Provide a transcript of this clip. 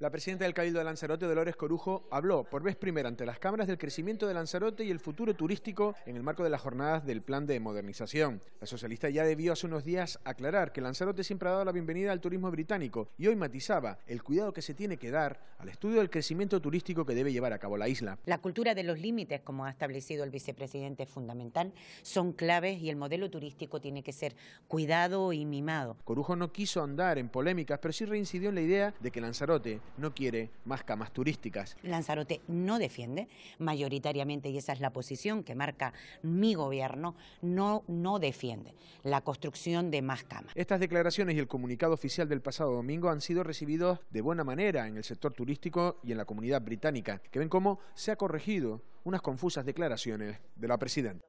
La presidenta del Cabildo de Lanzarote, Dolores Corujo, habló por vez primera ante las cámaras del crecimiento de Lanzarote y el futuro turístico en el marco de las jornadas del plan de modernización. La socialista ya debió hace unos días aclarar que Lanzarote siempre ha dado la bienvenida al turismo británico y hoy matizaba el cuidado que se tiene que dar al estudio del crecimiento turístico que debe llevar a cabo la isla. La cultura de los límites, como ha establecido el vicepresidente, es fundamental, son claves y el modelo turístico tiene que ser cuidado y mimado. Corujo no quiso andar en polémicas, pero sí reincidió en la idea de que Lanzarote no quiere más camas turísticas. Lanzarote no defiende mayoritariamente, y esa es la posición que marca mi gobierno, no, no defiende la construcción de más camas. Estas declaraciones y el comunicado oficial del pasado domingo han sido recibidos de buena manera en el sector turístico y en la comunidad británica, que ven cómo se ha corregido unas confusas declaraciones de la presidenta.